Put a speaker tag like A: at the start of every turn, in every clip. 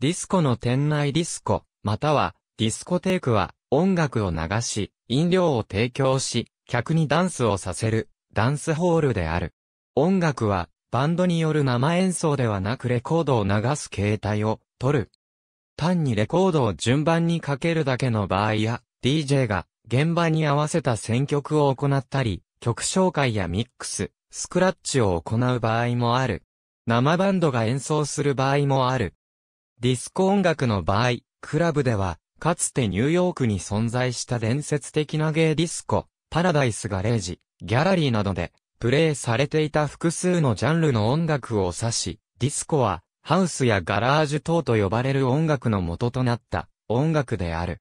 A: ディスコの店内ディスコ、またはディスコテークは音楽を流し、飲料を提供し、客にダンスをさせる、ダンスホールである。音楽は、バンドによる生演奏ではなくレコードを流す形態を、取る。単にレコードを順番にかけるだけの場合や、DJ が現場に合わせた選曲を行ったり、曲紹介やミックス、スクラッチを行う場合もある。生バンドが演奏する場合もある。ディスコ音楽の場合、クラブでは、かつてニューヨークに存在した伝説的なゲーディスコ、パラダイスガレージ、ギャラリーなどで、プレイされていた複数のジャンルの音楽を指し、ディスコは、ハウスやガラージュ等と呼ばれる音楽の元となった音楽である。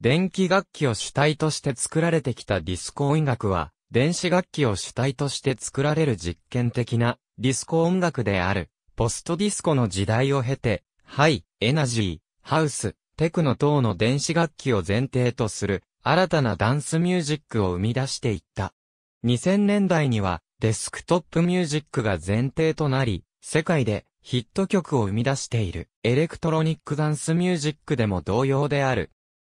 A: 電気楽器を主体として作られてきたディスコ音楽は、電子楽器を主体として作られる実験的なディスコ音楽である。ポストディスコの時代を経て、ハイ、エナジー、ハウス、テクノ等の電子楽器を前提とする新たなダンスミュージックを生み出していった。2000年代にはデスクトップミュージックが前提となり、世界でヒット曲を生み出しているエレクトロニックダンスミュージックでも同様である。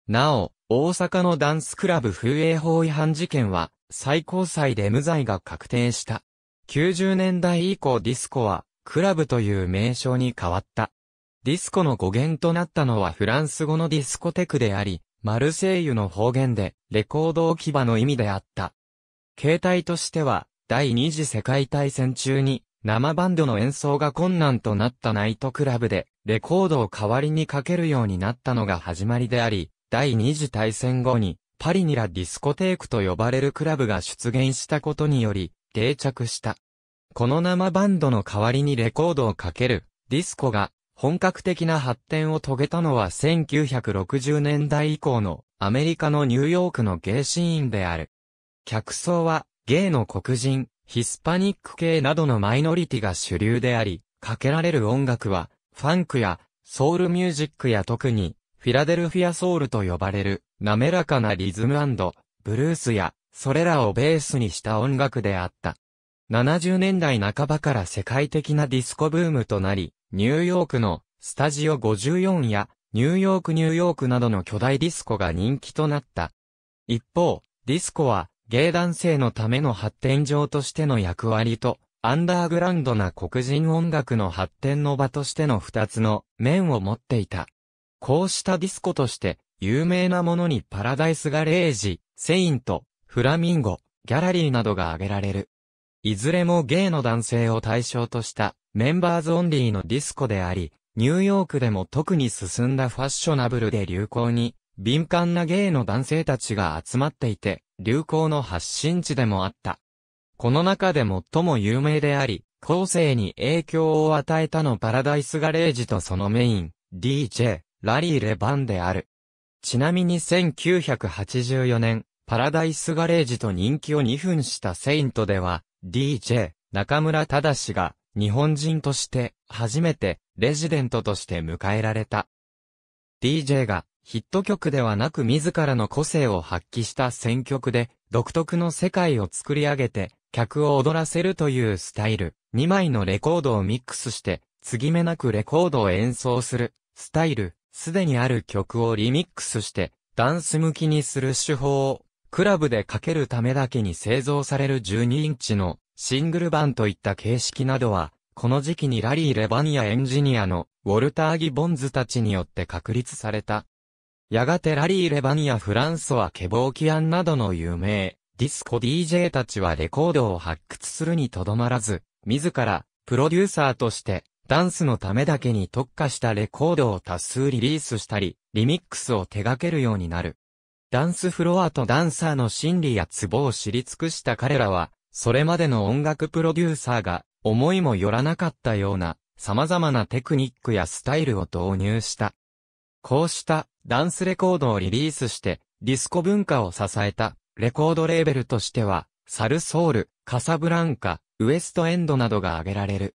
A: なお、大阪のダンスクラブ風営法違反事件は最高裁で無罪が確定した。90年代以降ディスコはクラブという名称に変わった。ディスコの語源となったのはフランス語のディスコテクであり、マルセイユの方言で、レコード置き場の意味であった。形態としては、第二次世界大戦中に、生バンドの演奏が困難となったナイトクラブで、レコードを代わりにかけるようになったのが始まりであり、第二次大戦後に、パリニラディスコテークと呼ばれるクラブが出現したことにより、定着した。この生バンドの代わりにレコードをかける、ディスコが、本格的な発展を遂げたのは1960年代以降のアメリカのニューヨークのゲイシーンである。客層はゲイの黒人、ヒスパニック系などのマイノリティが主流であり、かけられる音楽はファンクやソウルミュージックや特にフィラデルフィアソウルと呼ばれる滑らかなリズムブルースやそれらをベースにした音楽であった。70年代半ばから世界的なディスコブームとなり、ニューヨークのスタジオ54やニューヨークニューヨークなどの巨大ディスコが人気となった。一方、ディスコは芸男性のための発展場としての役割と、アンダーグラウンドな黒人音楽の発展の場としての二つの面を持っていた。こうしたディスコとして、有名なものにパラダイスガレージ、セイント、フラミンゴ、ギャラリーなどが挙げられる。いずれもゲイの男性を対象としたメンバーズオンリーのディスコであり、ニューヨークでも特に進んだファッショナブルで流行に、敏感なゲイの男性たちが集まっていて、流行の発信地でもあった。この中で最も有名であり、後世に影響を与えたのパラダイスガレージとそのメイン、DJ、ラリー・レバンである。ちなみに1984年、パラダイスガレージと人気を2分したセイントでは、DJ 中村忠が日本人として初めてレジデントとして迎えられた。DJ がヒット曲ではなく自らの個性を発揮した選曲で独特の世界を作り上げて客を踊らせるというスタイル。2枚のレコードをミックスして継ぎ目なくレコードを演奏するスタイル。すでにある曲をリミックスしてダンス向きにする手法をクラブでかけるためだけに製造される12インチのシングル版といった形式などは、この時期にラリー・レバニアエンジニアのウォルター・ギボンズたちによって確立された。やがてラリー・レバニア・フランソア、ケボーキアンなどの有名、ディスコ DJ たちはレコードを発掘するにとどまらず、自ら、プロデューサーとして、ダンスのためだけに特化したレコードを多数リリースしたり、リミックスを手掛けるようになる。ダンスフロアとダンサーの心理やツボを知り尽くした彼らは、それまでの音楽プロデューサーが思いもよらなかったような様々なテクニックやスタイルを導入した。こうしたダンスレコードをリリースしてディスコ文化を支えたレコードレーベルとしてはサルソール、カサブランカ、ウエストエンドなどが挙げられる。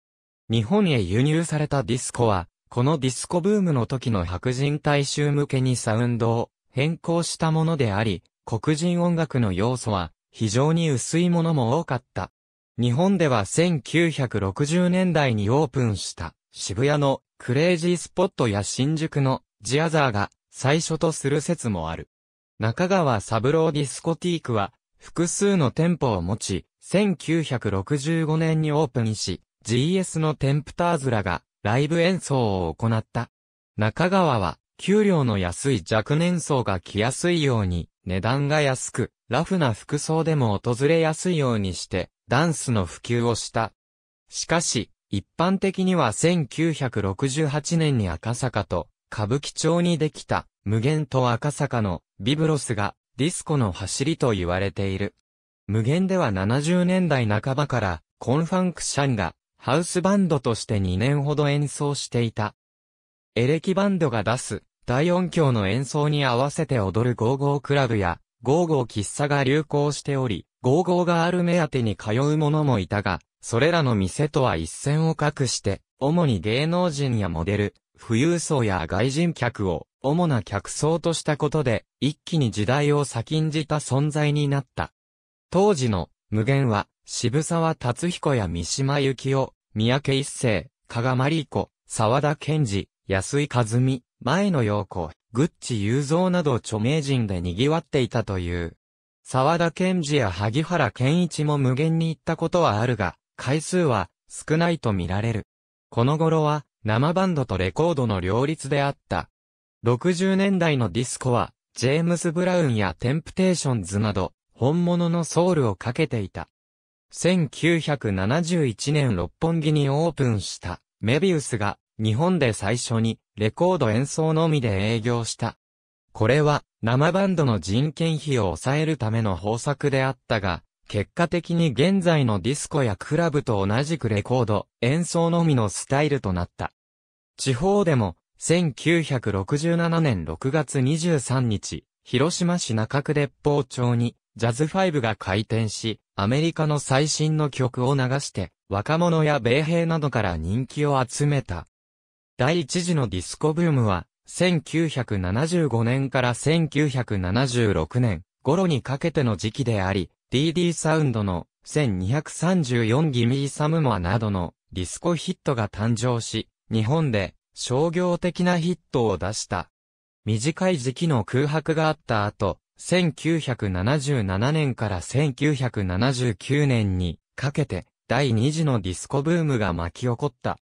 A: 日本へ輸入されたディスコはこのディスコブームの時の白人大衆向けにサウンドを変更したものであり、黒人音楽の要素は非常に薄いものも多かった。日本では1960年代にオープンした渋谷のクレイジースポットや新宿のジアザーが最初とする説もある。中川サブローディスコティークは複数の店舗を持ち、1965年にオープンし、GS のテンプターズらがライブ演奏を行った。中川は給料の安い若年層が来やすいように、値段が安く、ラフな服装でも訪れやすいようにして、ダンスの普及をした。しかし、一般的には1968年に赤坂と、歌舞伎町にできた、無限と赤坂の、ビブロスが、ディスコの走りと言われている。無限では70年代半ばから、コンファンクシャンが、ハウスバンドとして2年ほど演奏していた。エレキバンドが出す大音響の演奏に合わせて踊るゴーゴークラブやゴーゴー喫茶が流行しており、ゴーゴーがある目当てに通う者もいたが、それらの店とは一線を画して、主に芸能人やモデル、富裕層や外人客を主な客層としたことで、一気に時代を先んじた存在になった。当時の無限は、渋沢達彦や三島由紀夫、三宅一生、加賀真理子、沢田健二、安井和美、前野陽子、グッチ雄三など著名人で賑わっていたという。沢田健二や萩原健一も無限に行ったことはあるが、回数は少ないと見られる。この頃は生バンドとレコードの両立であった。60年代のディスコは、ジェームス・ブラウンやテンプテーションズなど、本物のソウルをかけていた。1971年六本木にオープンしたメビウスが日本で最初にレコード演奏のみで営業した。これは生バンドの人件費を抑えるための方策であったが、結果的に現在のディスコやクラブと同じくレコード、演奏のみのスタイルとなった。地方でも、1967年6月23日、広島市中区鉄砲町に、ジャズファイブが開店し、アメリカの最新の曲を流して、若者や米兵などから人気を集めた。第一次のディスコブームは、1975年から1976年頃にかけての時期であり、DD サウンドの1234ギミーサムマなどのディスコヒットが誕生し、日本で商業的なヒットを出した。短い時期の空白があった後、1977年から1979年にかけて第二次のディスコブームが巻き起こった。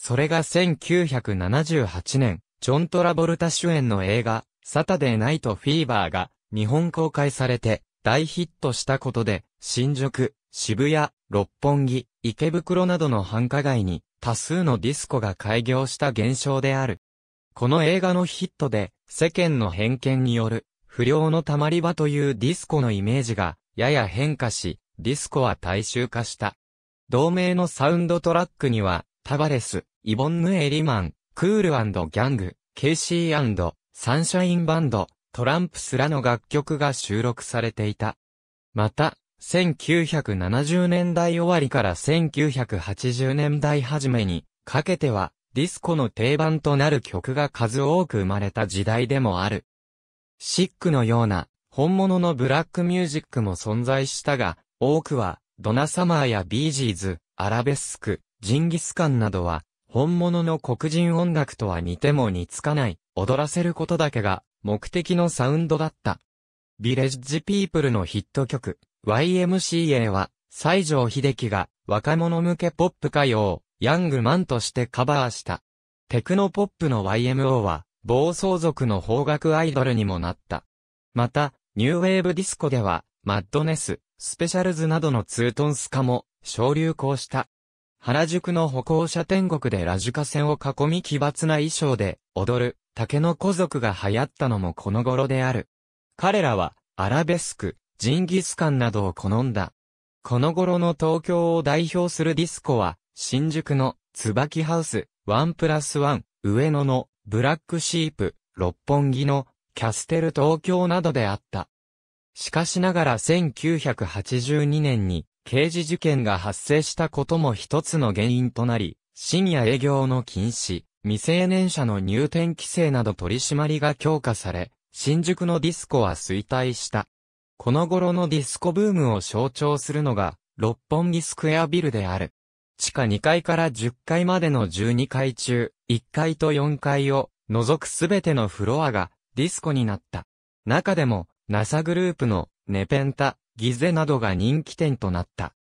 A: それが1978年、ジョン・トラボルタ主演の映画、サタデー・ナイト・フィーバーが日本公開されて大ヒットしたことで、新宿、渋谷、六本木、池袋などの繁華街に多数のディスコが開業した現象である。この映画のヒットで世間の偏見による不良の溜まり場というディスコのイメージがやや変化し、ディスコは大衆化した。同名のサウンドトラックにはタバレス、イボンヌ・エリマン、クールギャング、ケイシーサンシャインバンド、トランプスらの楽曲が収録されていた。また、1970年代終わりから1980年代初めにかけては、ディスコの定番となる曲が数多く生まれた時代でもある。シックのような、本物のブラックミュージックも存在したが、多くは、ドナサマーやビージーズ、アラベスク、ジンギスカンなどは、本物の黒人音楽とは似ても似つかない、踊らせることだけが目的のサウンドだった。ビレッジピープルのヒット曲、YMCA は、西城秀樹が若者向けポップ歌謡、ヤングマンとしてカバーした。テクノポップの YMO は、暴走族の方角アイドルにもなった。また、ニューウェーブディスコでは、マッドネス、スペシャルズなどのツートンス化も、小流行した。原宿の歩行者天国でラジカセンを囲み奇抜な衣装で踊る竹の子族が流行ったのもこの頃である。彼らはアラベスク、ジンギスカンなどを好んだ。この頃の東京を代表するディスコは新宿の椿ハウス、ワンプラスワン、上野のブラックシープ、六本木のキャステル東京などであった。しかしながら1982年に刑事事件が発生したことも一つの原因となり、深夜営業の禁止、未成年者の入店規制など取り締まりが強化され、新宿のディスコは衰退した。この頃のディスコブームを象徴するのが、六本木スクエアビルである。地下2階から10階までの12階中、1階と4階を除くすべてのフロアがディスコになった。中でも、ナサグループのネペンタ、ギゼなどが人気店となった。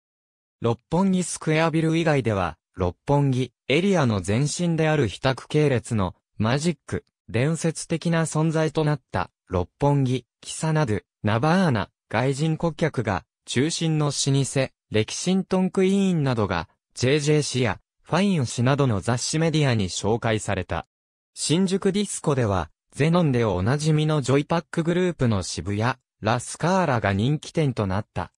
A: 六本木スクエアビル以外では、六本木エリアの前身である比較系列のマジック、伝説的な存在となった六本木、キサナドゥ、ナバーナ、外人顧客が中心の老舗、レキシントンクイーンなどが JJC やファイン氏などの雑誌メディアに紹介された。新宿ディスコでは、ゼノンでおなじみのジョイパックグループの渋谷、ラスカーラが人気店となった。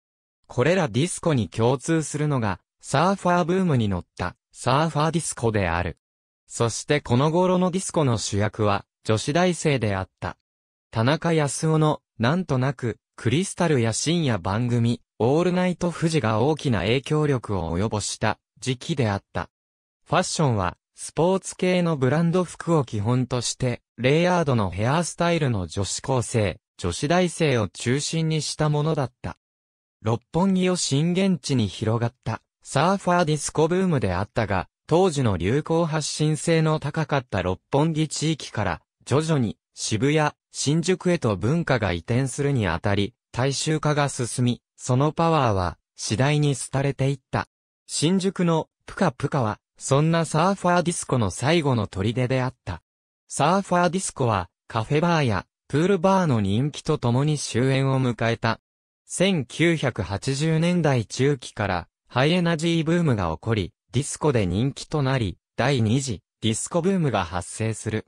A: これらディスコに共通するのが、サーファーブームに乗った、サーファーディスコである。そしてこの頃のディスコの主役は、女子大生であった。田中康夫の、なんとなく、クリスタルや深夜番組、オールナイト富士が大きな影響力を及ぼした時期であった。ファッションは、スポーツ系のブランド服を基本として、レイヤードのヘアスタイルの女子高生、女子大生を中心にしたものだった。六本木を震源地に広がったサーファーディスコブームであったが、当時の流行発信性の高かった六本木地域から徐々に渋谷、新宿へと文化が移転するにあたり、大衆化が進み、そのパワーは次第に廃れていった。新宿のプカプカは、そんなサーファーディスコの最後の砦であった。サーファーディスコは、カフェバーやプールバーの人気とともに終焉を迎えた。1980年代中期からハイエナジーブームが起こり、ディスコで人気となり、第2次ディスコブームが発生する。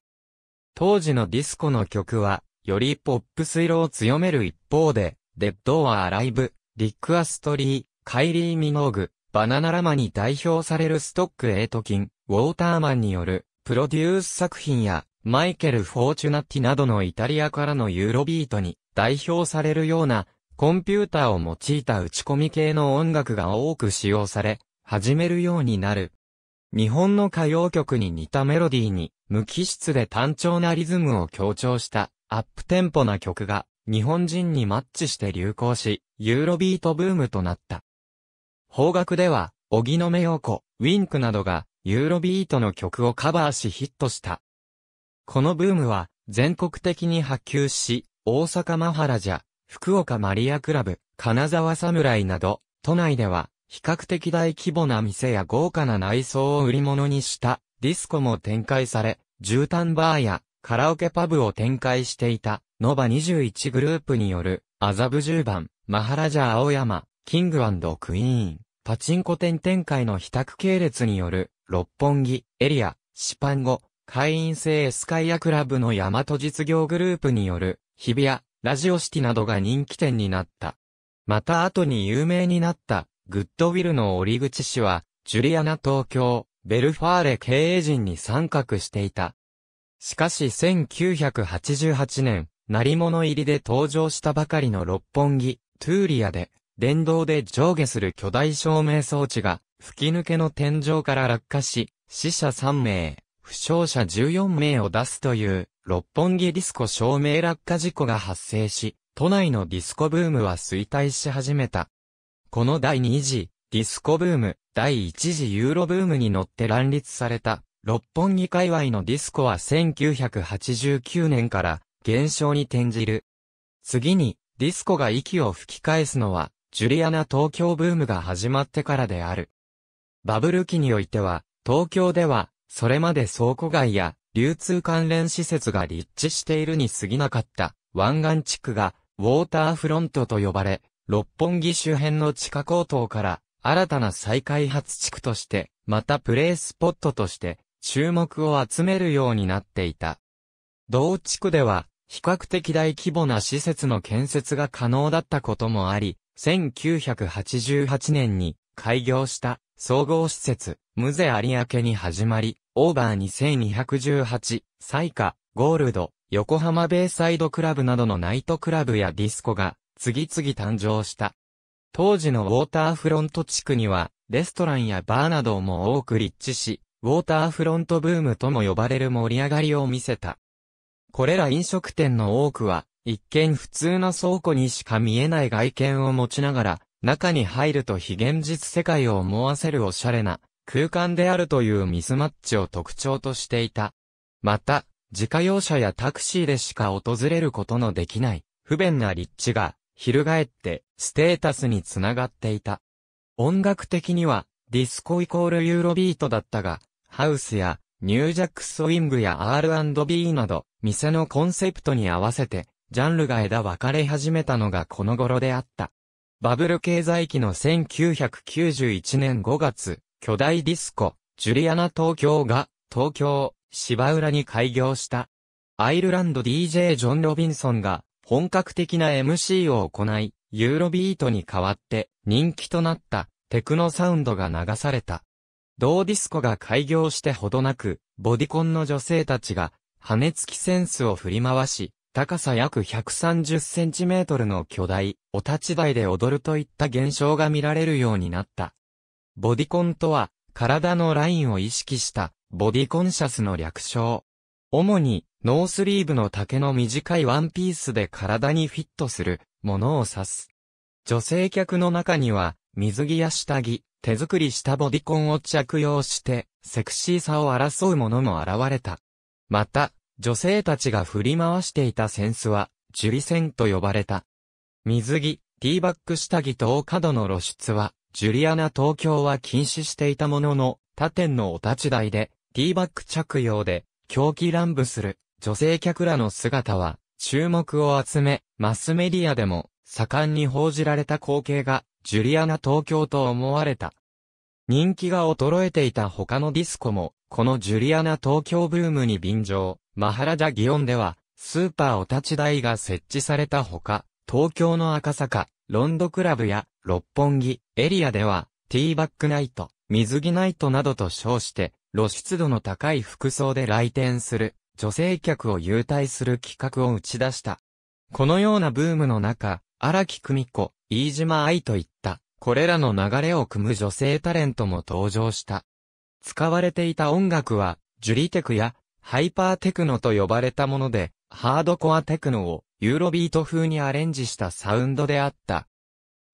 A: 当時のディスコの曲は、よりポップス色を強める一方で、デッドはアライブ、リック・アストリー、カイリー・ミノーグ、バナナラマに代表されるストック・エイトキン、ウォーターマンによるプロデュース作品やマイケル・フォーチュナッティなどのイタリアからのユーロビートに代表されるような、コンピューターを用いた打ち込み系の音楽が多く使用され、始めるようになる。日本の歌謡曲に似たメロディーに、無機質で単調なリズムを強調したアップテンポな曲が日本人にマッチして流行し、ユーロビートブームとなった。邦楽では、荻野目洋子、ウィンクなどがユーロビートの曲をカバーしヒットした。このブームは、全国的に波及し、大阪マハラジャ、福岡マリアクラブ、金沢侍など、都内では、比較的大規模な店や豪華な内装を売り物にした、ディスコも展開され、絨毯バーや、カラオケパブを展開していた、ノバ21グループによる、麻布十番、マハラジャ青山、キングクイーン、パチンコ店展開の比較系列による、六本木、エリア、シパンゴ、会員制エスカイアクラブの大和実業グループによる、日比谷、ラジオシティなどが人気店になった。また後に有名になった、グッドウィルの折口氏は、ジュリアナ東京、ベルファーレ経営陣に参画していた。しかし1988年、成物入りで登場したばかりの六本木、トゥーリアで、電動で上下する巨大照明装置が、吹き抜けの天井から落下し、死者3名、負傷者14名を出すという、六本木ディスコ照明落下事故が発生し、都内のディスコブームは衰退し始めた。この第2次、ディスコブーム、第1次ユーロブームに乗って乱立された、六本木界隈のディスコは1989年から減少に転じる。次に、ディスコが息を吹き返すのは、ジュリアナ東京ブームが始まってからである。バブル期においては、東京では、それまで倉庫街や流通関連施設が立地しているに過ぎなかった湾岸地区がウォーターフロントと呼ばれ、六本木周辺の地下高等から新たな再開発地区として、またプレイスポットとして注目を集めるようになっていた。同地区では比較的大規模な施設の建設が可能だったこともあり、1988年に開業した総合施設、ムゼ有明に始まり、オーバー2218、サイカ、ゴールド、横浜ベイサイドクラブなどのナイトクラブやディスコが、次々誕生した。当時のウォーターフロント地区には、レストランやバーなども多く立地し、ウォーターフロントブームとも呼ばれる盛り上がりを見せた。これら飲食店の多くは、一見普通の倉庫にしか見えない外見を持ちながら、中に入ると非現実世界を思わせるおしゃれな空間であるというミスマッチを特徴としていた。また、自家用車やタクシーでしか訪れることのできない、不便な立地が、翻って、ステータスにつながっていた。音楽的には、ディスコイコールユーロビートだったが、ハウスや、ニュージャックスウィングや R&B など、店のコンセプトに合わせて、ジャンルが枝分かれ始めたのがこの頃であった。バブル経済期の1991年5月、巨大ディスコ、ジュリアナ東京が、東京、芝浦に開業した。アイルランド DJ ジョン・ロビンソンが、本格的な MC を行い、ユーロビートに代わって、人気となった、テクノサウンドが流された。同ディスコが開業してほどなく、ボディコンの女性たちが、羽根付きセンスを振り回し、高さ約130センチメートルの巨大、お立ち台で踊るといった現象が見られるようになった。ボディコンとは、体のラインを意識した、ボディコンシャスの略称。主に、ノースリーブの丈の短いワンピースで体にフィットする、ものを指す。女性客の中には、水着や下着、手作りしたボディコンを着用して、セクシーさを争うものも現れた。また、女性たちが振り回していたセンスは、樹センと呼ばれた。水着、ティーバック下着等角の露出は、ジュリアナ東京は禁止していたものの、他店のお立ち台で、ティーバッグ着用で、狂気乱舞する女性客らの姿は、注目を集め、マスメディアでも、盛んに報じられた光景が、ジュリアナ東京と思われた。人気が衰えていた他のディスコも、このジュリアナ東京ブームに便乗、マハラジャオンでは、スーパーお立ち台が設置されたほか、東京の赤坂、ロンドクラブや六本木エリアでは、ティーバックナイト、水着ナイトなどと称して、露出度の高い服装で来店する、女性客を優待する企画を打ち出した。このようなブームの中、荒木久美子、飯島愛といった、これらの流れを組む女性タレントも登場した。使われていた音楽は、ジュリテクや、ハイパーテクノと呼ばれたもので、ハードコアテクノをユーロビート風にアレンジしたサウンドであった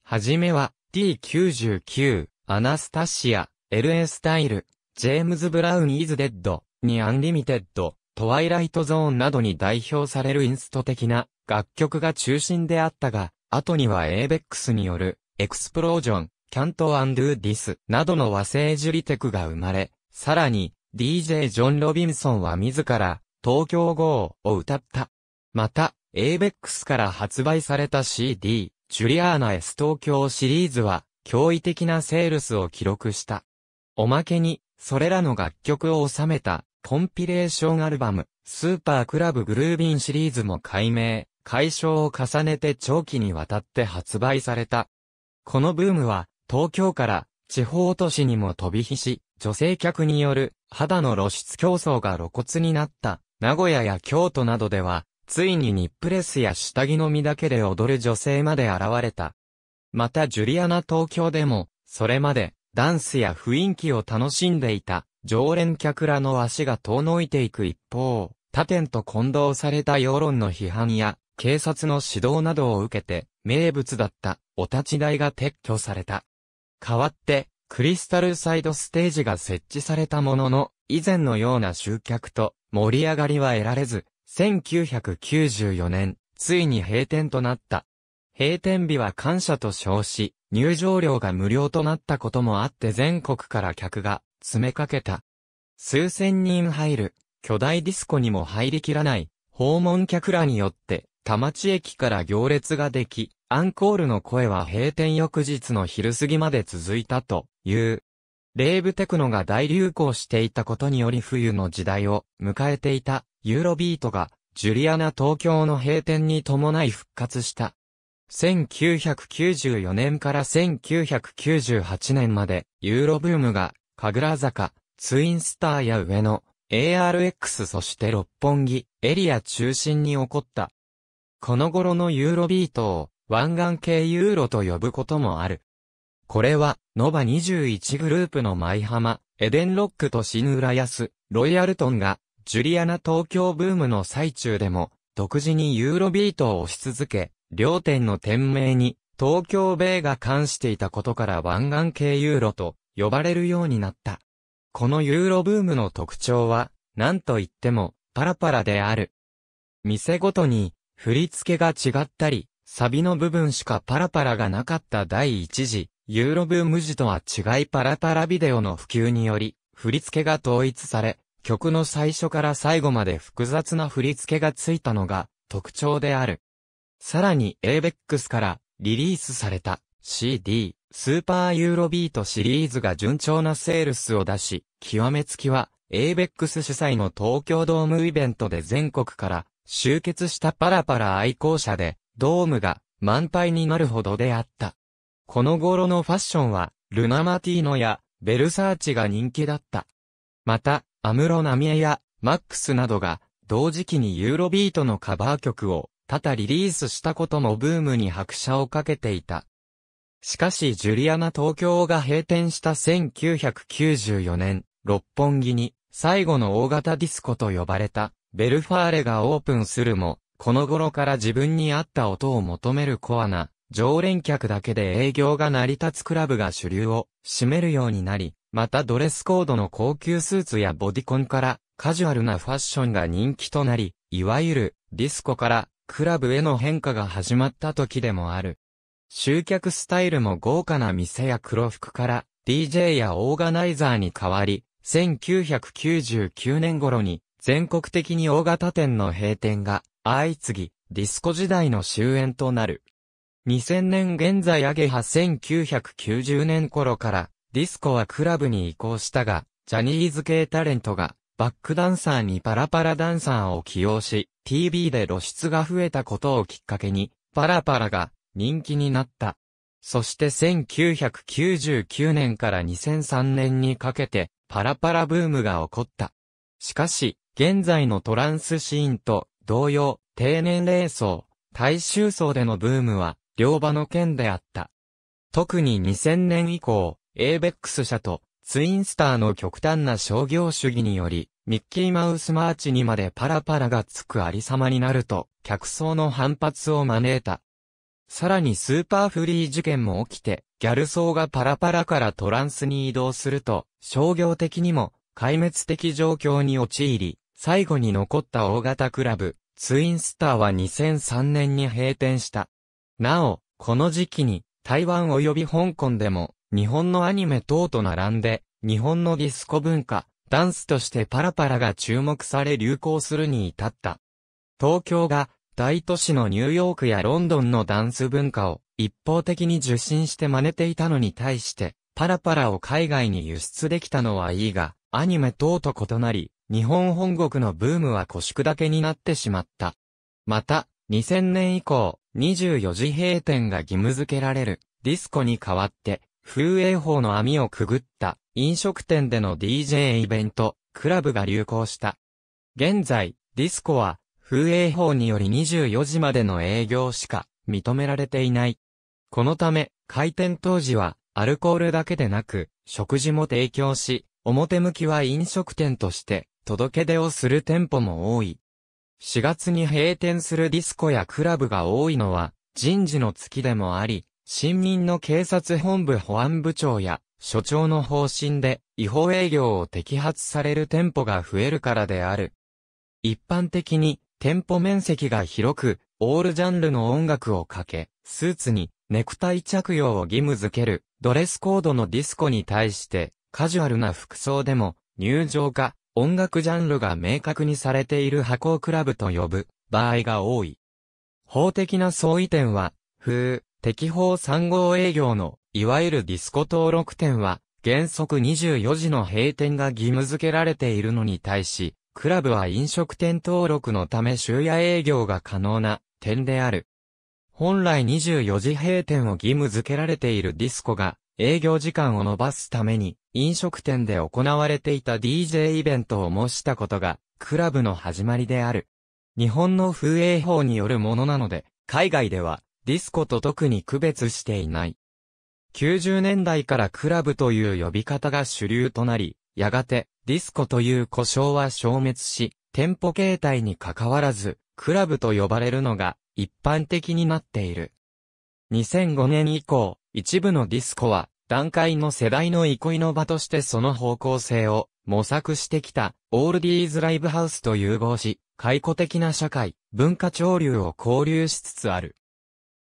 A: はじめは、T99、アナスタシア、LA スタイル、ジェームズ・ブラウン・イズ・デッド、にアンリミテッド、トワイライトゾーンなどに代表されるインスト的な楽曲が中心であったが、後にはエーベックスによる、エクスプロージョン、キャント・アンドゥ・ディスなどの和製ジュリテクが生まれ、さらに、DJ ジョン・ロビンソンは自ら、東京号を歌った。また、エイベックスから発売された CD、ジュリアーナ S 東京シリーズは、驚異的なセールスを記録した。おまけに、それらの楽曲を収めた、コンピレーションアルバム、スーパークラブグルービンシリーズも解明、解消を重ねて長期にわたって発売された。このブームは、東京から地方都市にも飛び火し、女性客による肌の露出競争が露骨になった、名古屋や京都などでは、ついにニップレスや下着の身だけで踊る女性まで現れた。またジュリアナ東京でも、それまで、ダンスや雰囲気を楽しんでいた、常連客らの足が遠のいていく一方、他店と混同された世論の批判や、警察の指導などを受けて、名物だった、お立ち台が撤去された。代わって、クリスタルサイドステージが設置されたものの、以前のような集客と盛り上がりは得られず、1994年、ついに閉店となった。閉店日は感謝と称し、入場料が無料となったこともあって全国から客が詰めかけた。数千人入る、巨大ディスコにも入りきらない、訪問客らによって、田町駅から行列ができ、アンコールの声は閉店翌日の昼過ぎまで続いたという。レーブテクノが大流行していたことにより冬の時代を迎えていたユーロビートがジュリアナ東京の閉店に伴い復活した。1994年から1998年までユーロブームが神楽坂、ツインスターや上野、ARX そして六本木、エリア中心に起こった。この頃のユーロビートを湾岸系ユーロと呼ぶこともある。これは、ノバ21グループの舞浜、エデンロックと新浦安、ロイヤルトンが、ジュリアナ東京ブームの最中でも、独自にユーロビートを押し続け、両店の店名に、東京米が関していたことから湾岸系ユーロと呼ばれるようになった。このユーロブームの特徴は、なんといっても、パラパラである。店ごとに、振り付けが違ったり、サビの部分しかパラパラがなかった第一次、ユーロブーム時とは違いパラパラビデオの普及により、振り付けが統一され、曲の最初から最後まで複雑な振り付けがついたのが特徴である。さらに ABEX からリリースされた CD スーパーユーロビートシリーズが順調なセールスを出し、極めつきは ABEX 主催の東京ドームイベントで全国から集結したパラパラ愛好者で、ドームが満杯になるほどであった。この頃のファッションは、ルナマティーノや、ベルサーチが人気だった。また、アムロナミエや、マックスなどが、同時期にユーロビートのカバー曲を、多々リリースしたこともブームに拍車をかけていた。しかしジュリアナ東京が閉店した1994年、六本木に最後の大型ディスコと呼ばれたベルファーレがオープンするも、この頃から自分に合った音を求めるコアな常連客だけで営業が成り立つクラブが主流を占めるようになり、またドレスコードの高級スーツやボディコンからカジュアルなファッションが人気となり、いわゆるディスコからクラブへの変化が始まった時でもある。集客スタイルも豪華な店や黒服から DJ やオーガナイザーに変わり、1999年頃に全国的に大型店の閉店が相次ぎ、ディスコ時代の終焉となる。2000年現在アゲハ1990年頃からディスコはクラブに移行したが、ジャニーズ系タレントがバックダンサーにパラパラダンサーを起用し、TV で露出が増えたことをきっかけに、パラパラが人気になった。そして1999年から2003年にかけて、パラパラブームが起こった。しかし、現在のトランスシーンと同様、低年齢層、大衆層でのブームは両場の件であった。特に2000年以降、エーベックス社とツインスターの極端な商業主義により、ミッキーマウスマーチにまでパラパラがつくありさまになると、客層の反発を招いた。さらにスーパーフリー事件も起きて、ギャル層がパラパラからトランスに移動すると、商業的にも、壊滅的状況に陥り、最後に残った大型クラブ、ツインスターは2003年に閉店した。なお、この時期に、台湾及び香港でも、日本のアニメ等と並んで、日本のディスコ文化、ダンスとしてパラパラが注目され流行するに至った。東京が大都市のニューヨークやロンドンのダンス文化を一方的に受信して真似ていたのに対して、パラパラを海外に輸出できたのはいいが、アニメ等と異なり、日本本国のブームは古縮だけになってしまった。また、2000年以降、24時閉店が義務付けられるディスコに代わって、風営法の網をくぐった飲食店での DJ イベント、クラブが流行した。現在、ディスコは風営法により24時までの営業しか認められていない。このため、開店当時はアルコールだけでなく、食事も提供し、表向きは飲食店として届け出をする店舗も多い。4月に閉店するディスコやクラブが多いのは、人事の月でもあり、新民の警察本部保安部長や、所長の方針で、違法営業を摘発される店舗が増えるからである。一般的に、店舗面積が広く、オールジャンルの音楽をかけ、スーツにネクタイ着用を義務付けるドレスコードのディスコに対して、カジュアルな服装でも入場か音楽ジャンルが明確にされている箱をクラブと呼ぶ場合が多い。法的な相違点は、風、適法3号営業の、いわゆるディスコ登録店は、原則24時の閉店が義務付けられているのに対し、クラブは飲食店登録のため終夜営業が可能な点である。本来24時閉店を義務付けられているディスコが営業時間を伸ばすために、飲食店で行われていた DJ イベントを模したことが、クラブの始まりである。日本の風営法によるものなので、海外では、ディスコと特に区別していない。90年代からクラブという呼び方が主流となり、やがて、ディスコという故障は消滅し、店舗形態に関わらず、クラブと呼ばれるのが一般的になっている。2005年以降、一部のディスコは、段階の世代の憩いの場としてその方向性を模索してきた、オールディーズライブハウスと融合し、解雇的な社会、文化潮流を交流しつつある。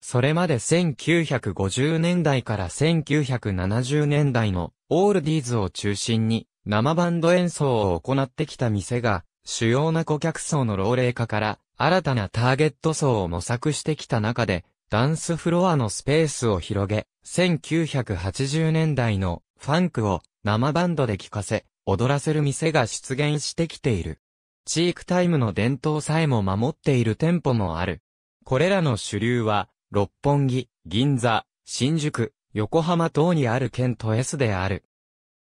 A: それまで1950年代から1970年代のオールディーズを中心に生バンド演奏を行ってきた店が主要な顧客層の老齢化から新たなターゲット層を模索してきた中でダンスフロアのスペースを広げ、1980年代のファンクを生バンドで聴かせ、踊らせる店が出現してきている。チークタイムの伝統さえも守っている店舗もある。これらの主流は、六本木、銀座、新宿、横浜等にある県都 S である。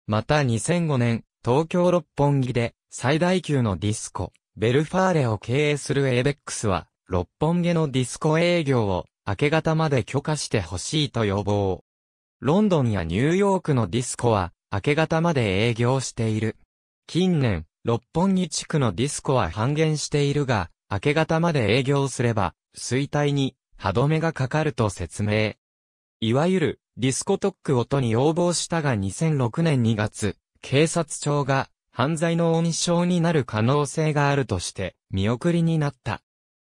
A: また2005年、東京六本木で最大級のディスコ、ベルファーレを経営するエイベックスは、六本木のディスコ営業を明け方まで許可してほしいと要望。ロンドンやニューヨークのディスコは、明け方まで営業している。近年、六本木地区のディスコは半減しているが、明け方まで営業すれば、衰退に、歯止めがかかると説明。いわゆる、ディスコトック音に要望したが2006年2月、警察庁が、犯罪の温床になる可能性があるとして、見送りになった。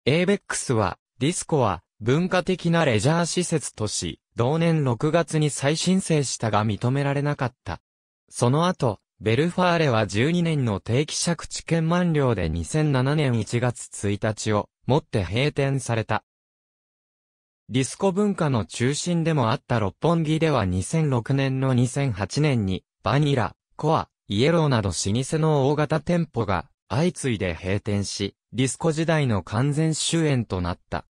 A: エイベックスは、ディスコは、文化的なレジャー施設とし、同年6月に再申請したが認められなかった。その後、ベルファーレは12年の定期借地権満了で2007年1月1日をもって閉店された。ディスコ文化の中心でもあった六本木では2006年の2008年にバニラ、コア、イエローなど老舗の大型店舗が相次いで閉店し、ディスコ時代の完全終焉となった。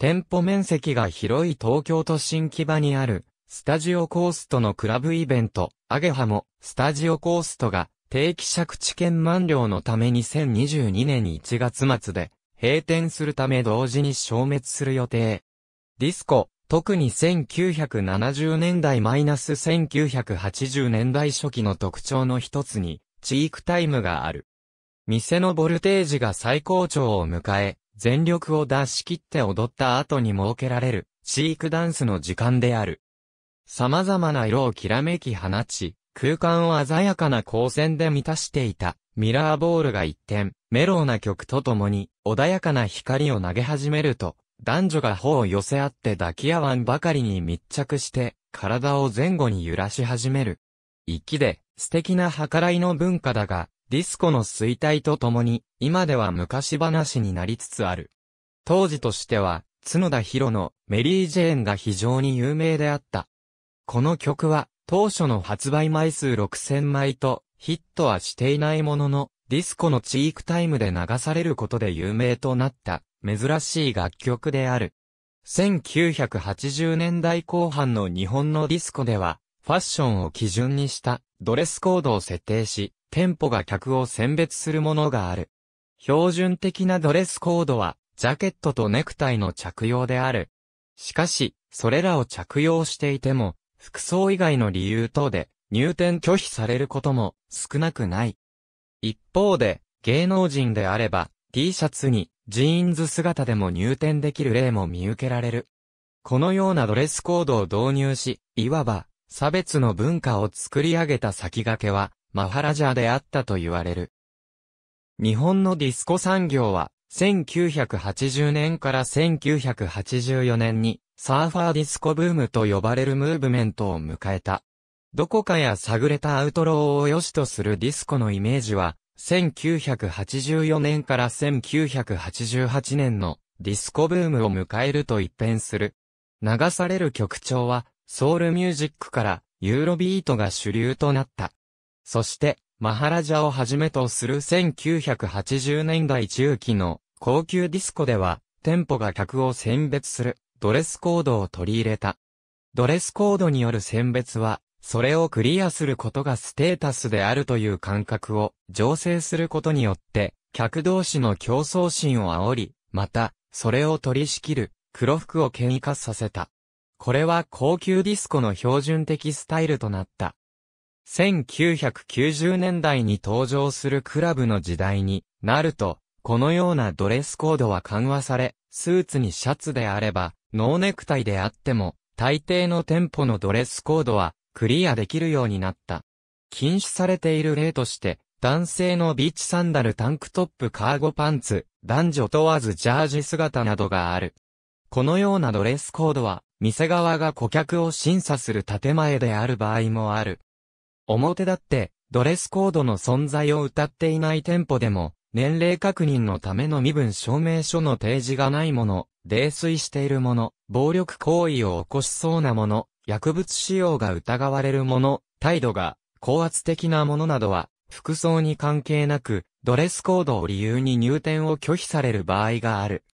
A: 店舗面積が広い東京都新木場にある、スタジオコーストのクラブイベント、アゲハも、スタジオコーストが、定期借地権満了のため2022年1月末で、閉店するため同時に消滅する予定。ディスコ、特に1970年代マイナス1980年代初期の特徴の一つに、チークタイムがある。店のボルテージが最高潮を迎え、全力を出し切って踊った後に設けられる、飼育ダンスの時間である。様々な色をきらめき放ち、空間を鮮やかな光線で満たしていた、ミラーボールが一転、メローな曲とともに、穏やかな光を投げ始めると、男女が頬を寄せ合って抱き合わんばかりに密着して、体を前後に揺らし始める。一気で、素敵な計らいの文化だが、ディスコの衰退とともに、今では昔話になりつつある。当時としては、角田博のメリー・ジェーンが非常に有名であった。この曲は、当初の発売枚数6000枚と、ヒットはしていないものの、ディスコのチークタイムで流されることで有名となった、珍しい楽曲である。1980年代後半の日本のディスコでは、ファッションを基準にしたドレスコードを設定し、店舗が客を選別するものがある。標準的なドレスコードは、ジャケットとネクタイの着用である。しかし、それらを着用していても、服装以外の理由等で入店拒否されることも少なくない。一方で、芸能人であれば T シャツにジーンズ姿でも入店できる例も見受けられる。このようなドレスコードを導入し、いわば差別の文化を作り上げた先駆けは、マハラジャーであったと言われる。日本のディスコ産業は、1980年から1984年に、サーファーディスコブームと呼ばれるムーブメントを迎えた。どこかや探れたアウトローを良しとするディスコのイメージは、1984年から1988年のディスコブームを迎えると一変する。流される曲調はソウルミュージックからユーロビートが主流となった。そして、マハラジャをはじめとする1980年代中期の高級ディスコでは、店舗が客を選別するドレスコードを取り入れた。ドレスコードによる選別は、それをクリアすることがステータスであるという感覚を醸成することによって、客同士の競争心を煽り、また、それを取り仕切る黒服を喧嘩化させた。これは高級ディスコの標準的スタイルとなった。1990年代に登場するクラブの時代になると、このようなドレスコードは緩和され、スーツにシャツであれば、ノーネクタイであっても、大抵の店舗のドレスコードはクリアできるようになった。禁止されている例として、男性のビーチサンダルタンクトップカーゴパンツ、男女問わずジャージ姿などがある。このようなドレスコードは、店側が顧客を審査する建前である場合もある。表だって、ドレスコードの存在を謳っていない店舗でも、年齢確認のための身分証明書の提示がないもの、泥酔しているもの、暴力行為を起こしそうなもの、薬物使用が疑われるもの、態度が高圧的なものなどは、服装に関係なく、ドレスコードを理由に入店を拒否される場合がある。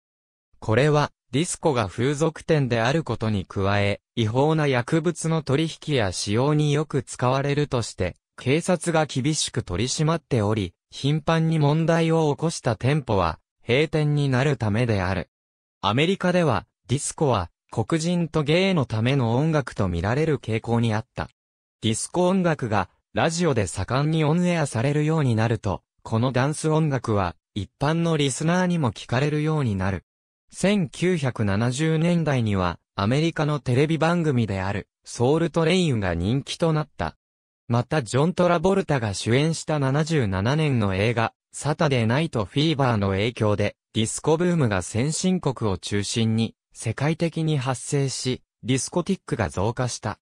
A: これは、ディスコが風俗店であることに加え、違法な薬物の取引や使用によく使われるとして、警察が厳しく取り締まっており、頻繁に問題を起こした店舗は、閉店になるためである。アメリカでは、ディスコは、黒人とゲイのための音楽と見られる傾向にあった。ディスコ音楽が、ラジオで盛んにオンエアされるようになると、このダンス音楽は、一般のリスナーにも聞かれるようになる。1970年代には、アメリカのテレビ番組である、ソウルトレインが人気となった。また、ジョン・トラボルタが主演した77年の映画、サタデーナイト・フィーバーの影響で、ディスコブームが先進国を中心に、世界的に発生し、ディスコティックが増加した。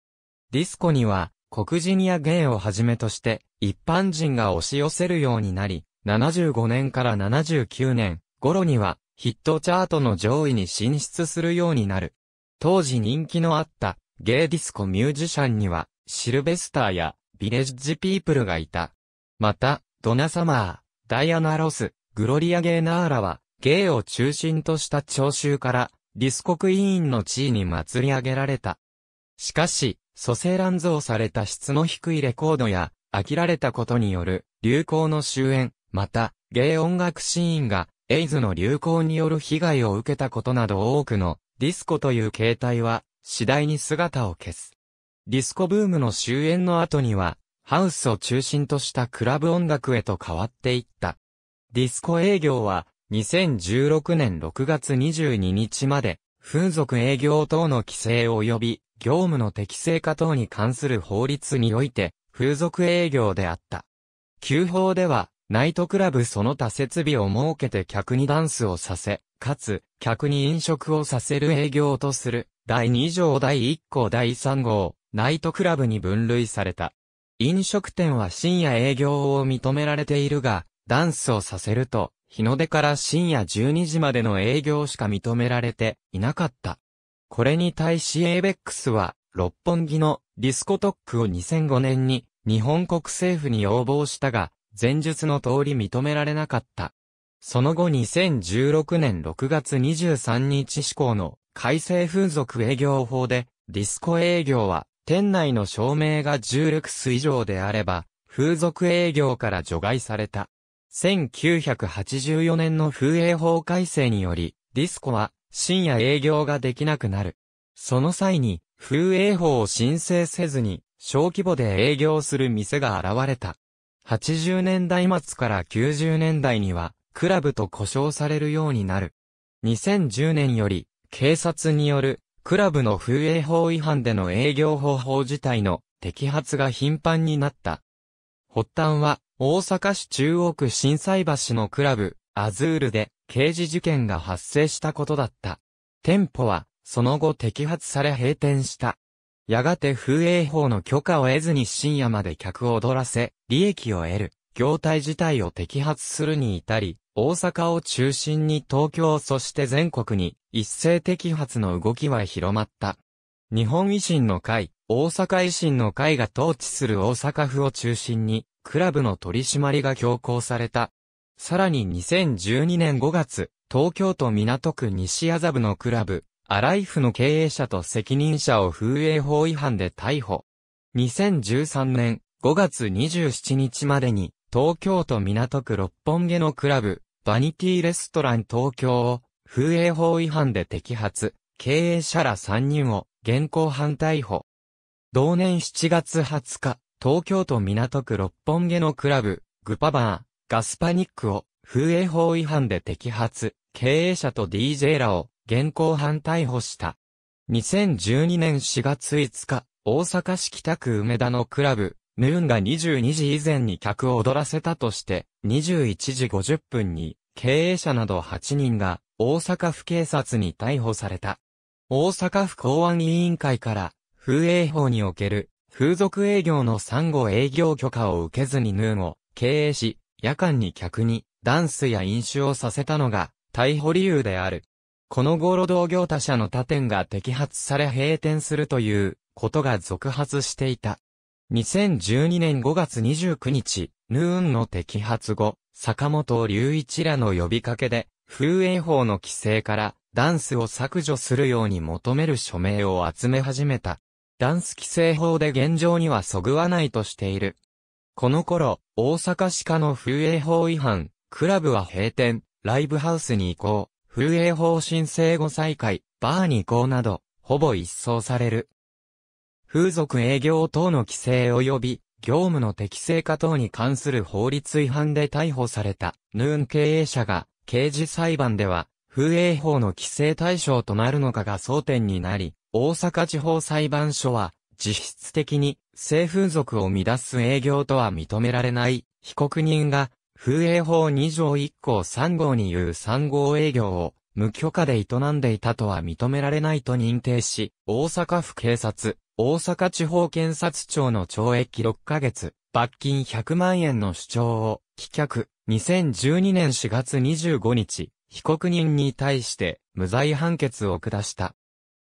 A: ディスコには、黒人やゲイをはじめとして、一般人が押し寄せるようになり、75年から79年頃には、ヒットチャートの上位に進出するようになる。当時人気のあったゲイディスコミュージシャンにはシルベスターやビレッジピープルがいた。また、ドナサマー、ダイアナ・ロス、グロリア・ゲーナーラは、ゲイを中心とした聴衆から、ディスコクイーンの地位に祭り上げられた。しかし、蘇生乱造された質の低いレコードや、飽きられたことによる流行の終焉、また、ゲイ音楽シーンがエイズの流行による被害を受けたことなど多くのディスコという形態は次第に姿を消す。ディスコブームの終焉の後にはハウスを中心としたクラブ音楽へと変わっていった。ディスコ営業は2016年6月22日まで風俗営業等の規制及び業務の適正化等に関する法律において風俗営業であった。旧法ではナイトクラブその他設備を設けて客にダンスをさせ、かつ、客に飲食をさせる営業とする、第2条第1項第3号、ナイトクラブに分類された。飲食店は深夜営業を認められているが、ダンスをさせると、日の出から深夜12時までの営業しか認められていなかった。これに対しエイベックスは、六本木のディスコトックを2005年に日本国政府に要望したが、前述の通り認められなかった。その後2016年6月23日施行の改正風俗営業法で、ディスコ営業は店内の照明が重力数以上であれば、風俗営業から除外された。1984年の風営法改正により、ディスコは深夜営業ができなくなる。その際に、風営法を申請せずに、小規模で営業する店が現れた。80年代末から90年代には、クラブと呼称されるようになる。2010年より、警察による、クラブの風営法違反での営業方法自体の摘発が頻繁になった。発端は、大阪市中央区震災橋のクラブ、アズールで、刑事事件が発生したことだった。店舗は、その後摘発され閉店した。やがて風営法の許可を得ずに深夜まで客を踊らせ、利益を得る、業態自体を摘発するに至り、大阪を中心に東京そして全国に一斉摘発の動きは広まった。日本維新の会、大阪維新の会が統治する大阪府を中心に、クラブの取り締まりが強行された。さらに2012年5月、東京都港区西麻布のクラブ、アライフの経営者と責任者を風営法違反で逮捕。2013年5月27日までに、東京都港区六本木のクラブ、バニティレストラン東京を、風営法違反で摘発、経営者ら3人を、現行犯逮捕。同年7月20日、東京都港区六本木のクラブ、グパバー、ガスパニックを、風営法違反で摘発、経営者と DJ らを、現行犯逮捕した。2012年4月5日、大阪市北区梅田のクラブ、ヌーンが22時以前に客を踊らせたとして、21時50分に、経営者など8人が、大阪府警察に逮捕された。大阪府公安委員会から、風営法における、風俗営業の産後営業許可を受けずにヌーンを経営し、夜間に客にダンスや飲酒をさせたのが逮捕理由である。この頃同業他社の他店が摘発され閉店するということが続発していた。2012年5月29日、ヌーンの摘発後、坂本隆一らの呼びかけで、風営法の規制からダンスを削除するように求める署名を集め始めた。ダンス規制法で現状にはそぐわないとしている。この頃、大阪市下の風営法違反、クラブは閉店、ライブハウスに移行、風営法申請後再開、バーニ行など、ほぼ一掃される。風俗営業等の規制及び、業務の適正化等に関する法律違反で逮捕された、ヌーン経営者が、刑事裁判では、風営法の規制対象となるのかが争点になり、大阪地方裁判所は、実質的に、性風俗を乱す営業とは認められない、被告人が、風営法2条1項3号に言う3号営業を無許可で営んでいたとは認められないと認定し、大阪府警察、大阪地方検察庁の懲役6ヶ月、罰金100万円の主張を、棄却、2012年4月25日、被告人に対して無罪判決を下した。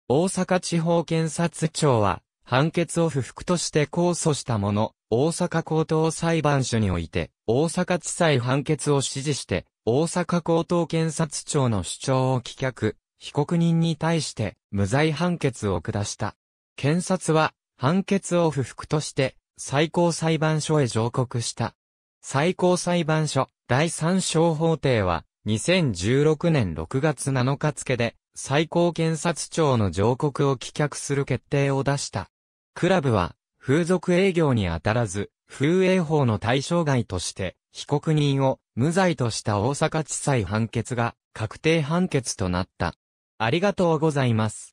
A: 大阪地方検察庁は、判決を不服として控訴したもの、大阪高等裁判所において、大阪地裁判決を支持して、大阪高等検察庁の主張を棄却、被告人に対して無罪判決を下した。検察は判決を不服として最高裁判所へ上告した。最高裁判所第三小法廷は2016年6月7日付で最高検察庁の上告を棄却する決定を出した。クラブは、風俗営業に当たらず、風営法の対象外として、被告人を無罪とした大阪地裁判決が確定判決となった。ありがとうございます。